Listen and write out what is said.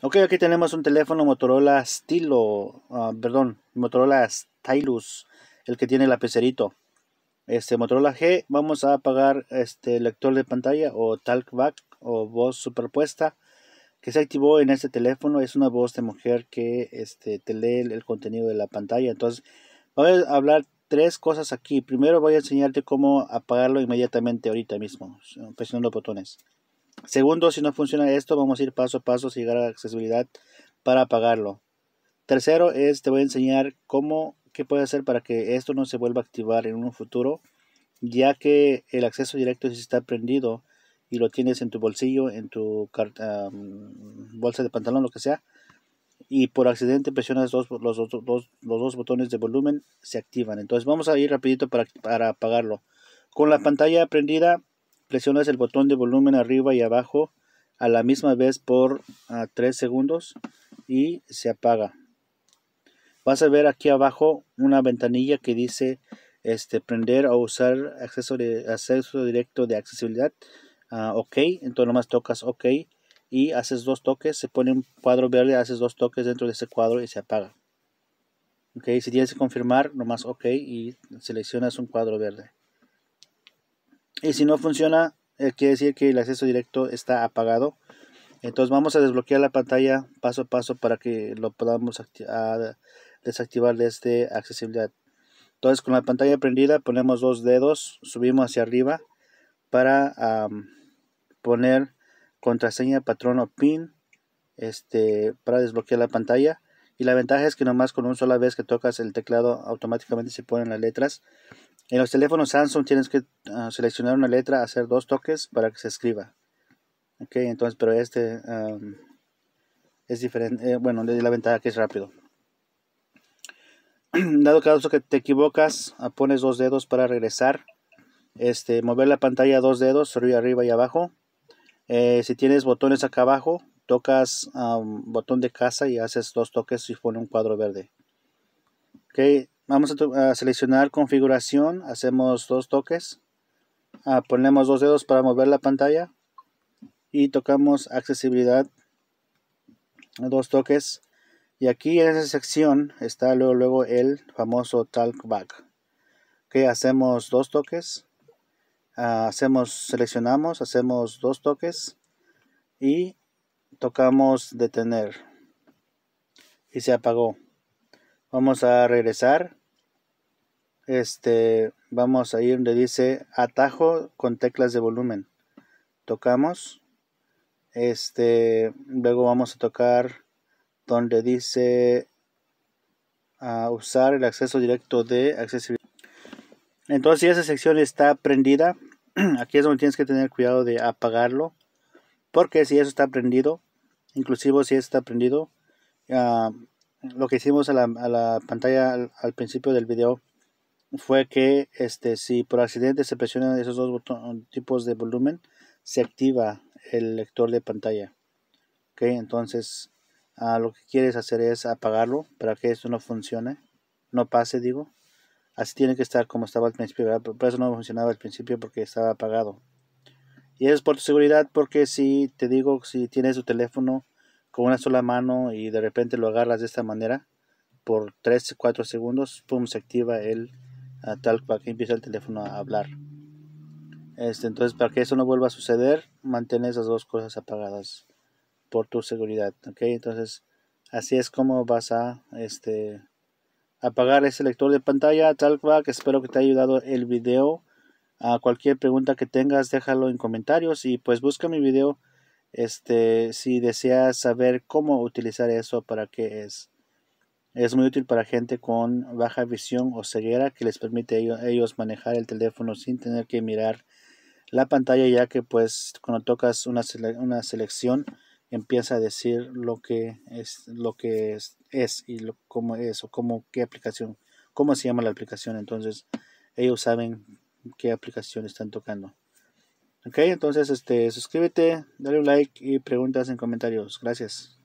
Ok, aquí tenemos un teléfono Motorola Stilo, ah, perdón, Motorola Stylus, el que tiene el lapicerito. Este Motorola G, vamos a apagar este lector de pantalla o talkback o voz superpuesta que se activó en este teléfono. Es una voz de mujer que este, te lee el contenido de la pantalla. Entonces, voy a hablar tres cosas aquí. Primero voy a enseñarte cómo apagarlo inmediatamente ahorita mismo, presionando botones. Segundo, si no funciona esto, vamos a ir paso a paso y llegar a la accesibilidad para apagarlo. Tercero es, te voy a enseñar cómo, qué puedes hacer para que esto no se vuelva a activar en un futuro, ya que el acceso directo si está prendido y lo tienes en tu bolsillo, en tu bolsa de pantalón, lo que sea, y por accidente presionas los, dos, los, dos botones de volumen, se activan. Entonces vamos a ir rapidito para, para apagarlo. Con la pantalla prendida presionas el botón de volumen arriba y abajo a la misma vez por 3 ah, segundos y se apaga. Vas a ver aquí abajo una ventanilla que dice este, prender o usar acceso, directo de accesibilidad. Ah, ok, entonces nomás tocas ok y haces dos toques, se pone un cuadro verde, haces dos toques dentro de ese cuadro y se apaga. Ok, si tienes que confirmar, nomás ok y seleccionas un cuadro verde. Y si no funciona, eh, quiere decir que el acceso directo está apagado. Entonces vamos a desbloquear la pantalla paso a paso para que lo podamos desactivar desde este accesibilidad. Entonces con la pantalla prendida ponemos dos dedos, subimos hacia arriba para poner contraseña, patrón o pin este, para desbloquear la pantalla. Y la ventaja es que nomás con una sola vez que tocas el teclado automáticamente se ponen las letras. En los teléfonos Samsung tienes que ah, seleccionar una letra, hacer dos toques para que se escriba. Ok, entonces, pero este es diferente. Eh, bueno, le la ventaja que es rápido. Dado caso que te equivocas, ah, pones dos dedos para regresar. Este, mover la pantalla dos dedos, arriba y abajo. Eh, si tienes botones acá abajo, tocas botón de casa y haces dos toques y pone un cuadro verde. Okay. Vamos a, seleccionar configuración, hacemos dos toques, ah, ponemos dos dedos para mover la pantalla y tocamos accesibilidad, dos toques. Y aquí en esa sección está luego, luego el famoso Talkback. que hacemos dos toques, ah, hacemos, seleccionamos, hacemos dos toques y tocamos detener. Y se apagó. Vamos a regresar este, vamos a ir donde dice atajo con teclas de volumen. Tocamos. Este, luego vamos a tocar donde dice usar el acceso directo de accesibilidad. Entonces, si esa sección está prendida, aquí es donde tienes que tener cuidado de apagarlo, porque si eso está prendido, inclusive si está prendido, ah, lo que hicimos a la, pantalla al principio del video fue que este, si por accidente se presionan esos dos tipos de volumen, se activa el lector de pantalla. Entonces, ah, lo que quieres hacer es apagarlo para que esto no funcione, no pase, digo. Así tiene que estar como estaba al principio, Pero Por eso no funcionaba al principio porque estaba apagado. Y eso es por tu seguridad, porque si te digo, si tienes tu teléfono con una sola mano y de repente lo agarras de esta manera, por 3-4 segundos, pum, se activa el tal para que empiece el teléfono a hablar. Este, entonces, para que eso no vuelva a suceder, mantén esas dos cosas apagadas por tu seguridad. ¿ok? Entonces, así es como vas a este, apagar ese lector de pantalla. tal que espero que te haya ayudado el vídeo A cualquier pregunta que tengas, déjalo en comentarios y pues busca mi vídeo este, si deseas saber cómo utilizar eso, para qué es. Es muy útil para gente con baja visión o ceguera que les permite a ellos manejar el teléfono sin tener que mirar la pantalla ya que pues cuando tocas una, una selección empieza a decir lo que es lo que es, y lo, cómo es o cómo qué aplicación cómo se llama la aplicación entonces ellos saben qué aplicación están tocando ok entonces este suscríbete dale un like y preguntas en comentarios gracias